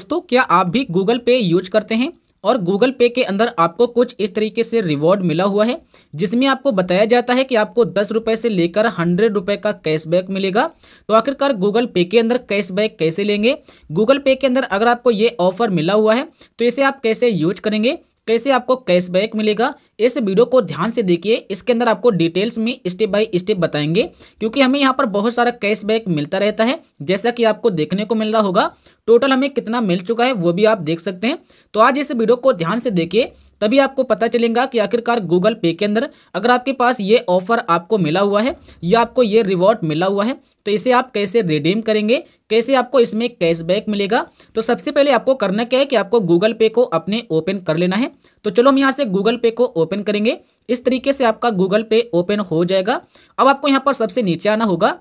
दोस्तों क्या आप भी गूगल पे यूज करते हैं और गूगल पे के अंदर आपको कुछ इस तरीके से रिवॉर्ड मिला हुआ है जिसमें आपको बताया जाता है कि आपको दस रुपये से लेकर हंड्रेड रुपये का कैशबैक मिलेगा तो आखिरकार गूगल पे के अंदर कैशबैक कैसे लेंगे गूगल पे के अंदर अगर आपको ये ऑफर मिला हुआ है तो इसे आप कैसे यूज करेंगे कैसे आपको कैशबैक मिलेगा इस वीडियो को ध्यान से देखिए इसके अंदर आपको डिटेल्स में स्टेप बाय स्टेप बताएंगे क्योंकि हमें यहाँ पर बहुत सारा कैशबैक मिलता रहता है जैसा कि आपको देखने को मिल रहा होगा टोटल हमें कितना मिल चुका है वो भी आप देख सकते हैं तो आज इस वीडियो को ध्यान से देखिए तभी आपको पता चलेगा कि आखिरकार गूगल पे के अंदर अगर आपके पास ये ऑफर आपको मिला हुआ है या आपको ये रिवॉर्ड मिला हुआ है तो इसे आप कैसे रिडीम करेंगे कैसे आपको इसमें कैशबैक मिलेगा तो सबसे पहले आपको करना क्या है कि आपको गूगल पे को अपने ओपन कर लेना है तो चलो हम यहाँ से गूगल पे को ओपन करेंगे इस तरीके से आपका गूगल पे ओपन हो जाएगा अब आपको यहाँ पर सबसे नीचे आना होगा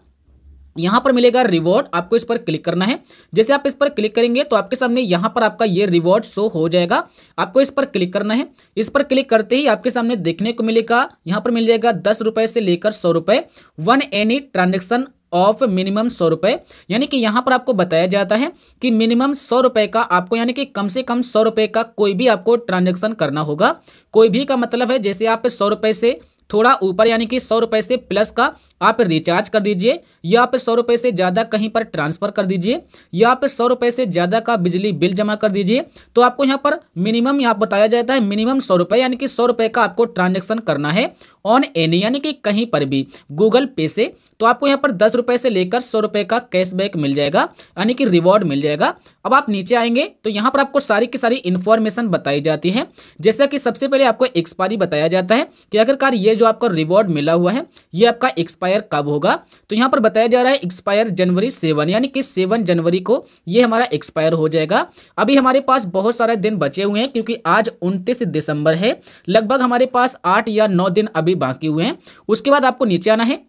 यहाँ पर मिलेगा रिवॉर्ड आपको इस पर क्लिक करना है जैसे आप इस पर क्लिक करेंगे तो आपके सामने यहाँ पर आपका ये रिवॉर्ड शो हो जाएगा आपको इस पर क्लिक करना है इस पर क्लिक करते ही आपके सामने देखने को मिलेगा यहाँ पर मिल जाएगा दस रुपए से लेकर सौ रुपए one any transaction of minimum सौ रुपए यानी कि यहाँ पर आपको बताया जाता है कि मिनिमम सौ रुपए का आपको यानी कि कम से कम सौ रुपए का कोई भी आपको ट्रांजेक्शन करना होगा कोई भी का मतलब है जैसे आप सौ रुपए से थोड़ा ऊपर यानी कि सौ रुपए से प्लस का आप रिचार्ज कर दीजिए या फिर सौ रुपए से ज़्यादा कहीं पर ट्रांसफ़र कर दीजिए या फिर सौ रुपए से ज़्यादा का बिजली बिल जमा कर दीजिए तो आपको यहाँ पर मिनिमम यहाँ बताया जाता है मिनिमम सौ रुपए यानी कि सौ रुपए का आपको ट्रांजेक्शन करना है ऑन एनी यानी कि कहीं पर भी गूगल पे से तो आपको यहाँ पर दस रुपये से लेकर सौ रुपये का कैशबैक मिल जाएगा यानी कि रिवॉर्ड मिल जाएगा अब आप नीचे आएंगे तो यहाँ पर आपको सारी की सारी इन्फॉर्मेशन बताई जाती है जैसा कि सबसे पहले आपको एक्सपायरी बताया जाता है कि आखिरकार ये जो आपका रिवॉर्ड मिला हुआ है ये आपका एक्सपायर कब होगा तो यहाँ पर बताया जा रहा है एक्सपायर जनवरी सेवन यानी कि सेवन जनवरी को ये हमारा एक्सपायर हो जाएगा अभी हमारे पास बहुत सारे दिन बचे हुए हैं क्योंकि आज उनतीस दिसंबर है लगभग हमारे पास आठ या नौ दिन अभी अभी बाकी हुए हैं उसके बाद आपको नीचे आना है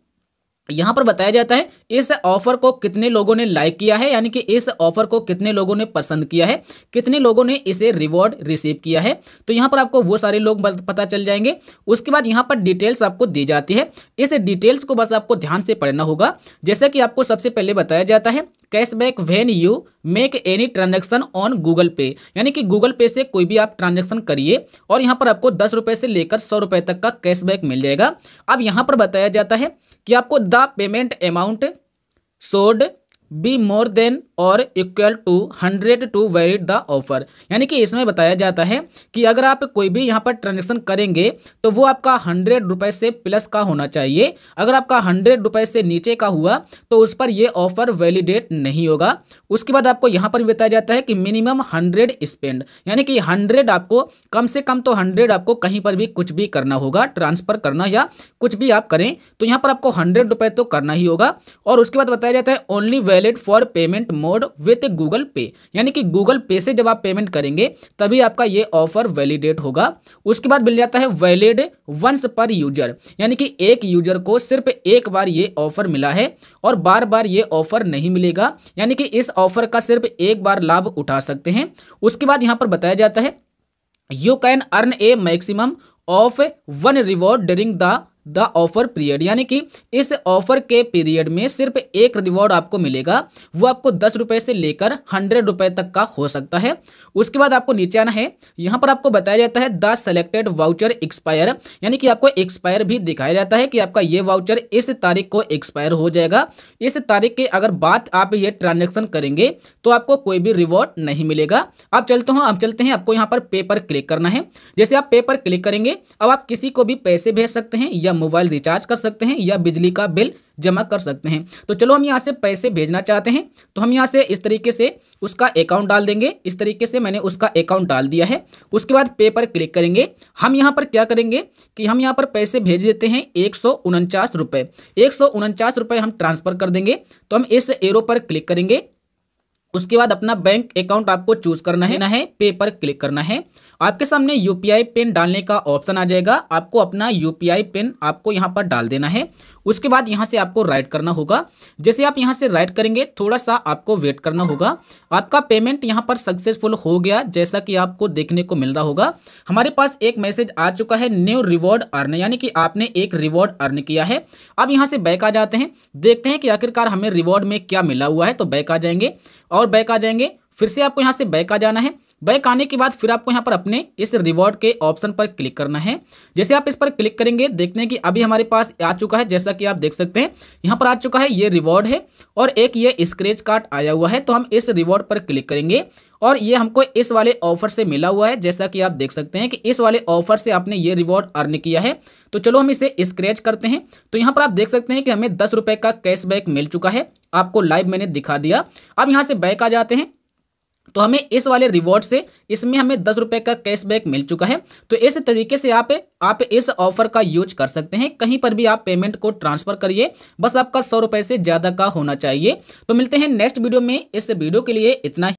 यहाँ पर बताया जाता है इस ऑफर को कितने लोगों ने लाइक किया है यानी कि इस ऑफर को कितने लोगों ने पसंद किया है कितने लोगों ने इसे रिवॉर्ड रिसीव किया है तो यहाँ पर आपको वो सारे लोग पता चल जाएंगे उसके बाद यहाँ पर डिटेल्स आपको दी जाती है इस डिटेल्स को बस आपको ध्यान से पढ़ना होगा जैसा कि आपको सबसे पहले बताया जाता है cashback when you make any transaction on Google Pay यानी कि गूगल पे से कोई भी आप ट्रांजेक्शन करिए और यहाँ पर आपको दस रुपये से लेकर सौ रुपये तक का कैशबैक मिल जाएगा अब यहाँ पर बताया जाता है कि आपको the payment amount should be more than or equal to hundred to varied the offer यानी कि इसमें बताया जाता है कि अगर आप कोई भी यहाँ पर ट्रांजेक्शन करेंगे तो वो आपका हंड्रेड रुपए से प्लस का होना चाहिए अगर आपका हंड्रेड रुपए से नीचे का हुआ तो उस पर ये ऑफर वैलिडेट नहीं होगा उसके बाद आपको यहाँ पर बताया जाता है कि मिनिमम हंड्रेड स्पेंड यानी कि हंड्रेड आपको कम से कम तो हंड्रेड आपको कहीं पर भी कुछ भी करना होगा ट्रांसफर करना या कुछ भी आप करें तो यहाँ पर आपको हंड्रेड तो करना ही होगा और उसके बाद बताया जाता है only valid for payment more mode with Google Pay यानी कि गूगल पे से जब आप पेमेंट करेंगे तभी आपका ये ऑफर वैलिडेट होगा उसके बाद मिल जाता है वैलिड वंस पर यूजर यानी कि एक यूजर को सिर्फ एक बार ये ऑफर मिला है और बार बार ये ऑफर नहीं मिलेगा यानी कि इस ऑफर का सिर्फ एक बार लाभ उठा सकते हैं उसके बाद यहाँ पर बताया जाता है you can earn a maximum of one reward during the the offer period यानी कि इस ऑफर के पीरियड में सिर्फ एक रिवॉर्ड आपको मिलेगा वो आपको दस रुपये से लेकर हंड्रेड रुपये तक का हो सकता है उसके बाद आपको नीचे आना है यहाँ पर आपको बताया जाता है द सेलेक्टेड वाउचर एक्सपायर यानी कि आपको एक्सपायर भी दिखाया जाता है कि आपका ये वाउचर इस तारीख को एक्सपायर हो जाएगा इस तारीख के अगर बात आप ये ट्रांजेक्शन करेंगे तो आपको कोई भी रिवॉर्ड नहीं मिलेगा आप चलते हो आप चलते हैं आपको यहाँ पर पे क्लिक करना है जैसे आप पे क्लिक करेंगे अब आप किसी को भी पैसे भेज सकते हैं या या मोबाइल रिचार्ज कर सकते हैं या बिजली का बिल जमा कर सकते हैं तो चलो हम यहाँ से पैसे भेजना चाहते हैं तो हम यहाँ से इस तरीके से उसका अकाउंट डाल देंगे इस तरीके से मैंने उसका अकाउंट डाल दिया है उसके बाद पे पर क्लिक करेंगे हम यहाँ पर क्या करेंगे कि हम यहाँ पर पैसे भेज देते हैं एक सौ उनचास रुपये एक सौ उनचास रुपये हम ट्रांसफ़र कर देंगे तो हम इस एरो पर क्लिक करेंगे उसके बाद अपना बैंक अकाउंट आपको चूज करना है ना है पे पर क्लिक करना है आपके सामने यूपीआई पिन डालने का ऑप्शन आ जाएगा आपको अपना यूपीआई पिन आपको यहाँ पर डाल देना है उसके बाद यहाँ से आपको राइट करना होगा जैसे आप यहाँ से राइट करेंगे थोड़ा सा आपको वेट करना होगा आपका पेमेंट यहाँ पर सक्सेसफुल हो गया जैसा कि आपको देखने को मिल रहा होगा हमारे पास एक मैसेज आ चुका है न्यू रिवॉर्ड अर्न यानी कि आपने एक रिवॉर्ड अर्न किया है अब यहाँ से बैक आ जाते हैं देखते हैं कि आखिरकार हमें रिवॉर्ड में क्या मिला हुआ है तो बैक आ जाएंगे और और बैक आ जाएंगे फिर से आपको यहाँ से बैक आ जाना है बैक आने के बाद फिर आपको यहाँ पर अपने इस रिवॉर्ड के ऑप्शन पर क्लिक करना है जैसे आप इस पर क्लिक करेंगे देखते हैं कि अभी हमारे पास आ चुका है जैसा कि आप देख सकते हैं यहाँ पर आ चुका है ये रिवॉर्ड है और एक ये स्क्रेच कार्ड आया हुआ है तो हम इस रिवॉर्ड पर क्लिक करेंगे और ये हमको इस वाले ऑफर से मिला हुआ है जैसा कि आप देख सकते हैं कि इस वाले ऑफर से आपने ये रिवॉर्ड अर्न किया है तो चलो हम इसे स्क्रैच करते हैं तो यहाँ पर आप देख सकते हैं कि हमें दस रुपये का कैशबैक मिल चुका है आपको लाइव मैंने दिखा दिया अब यहाँ से बैक आ जाते हैं तो हमें इस वाले रिवॉर्ड से इसमें हमें दस रुपये का कैशबैक मिल चुका है तो इस तरीके से आप आप इस ऑफर का यूज कर सकते हैं कहीं पर भी आप पेमेंट को ट्रांसफर करिए बस आपका सौ रुपये से ज़्यादा का होना चाहिए तो मिलते हैं नेक्स्ट वीडियो में इस वीडियो के लिए इतना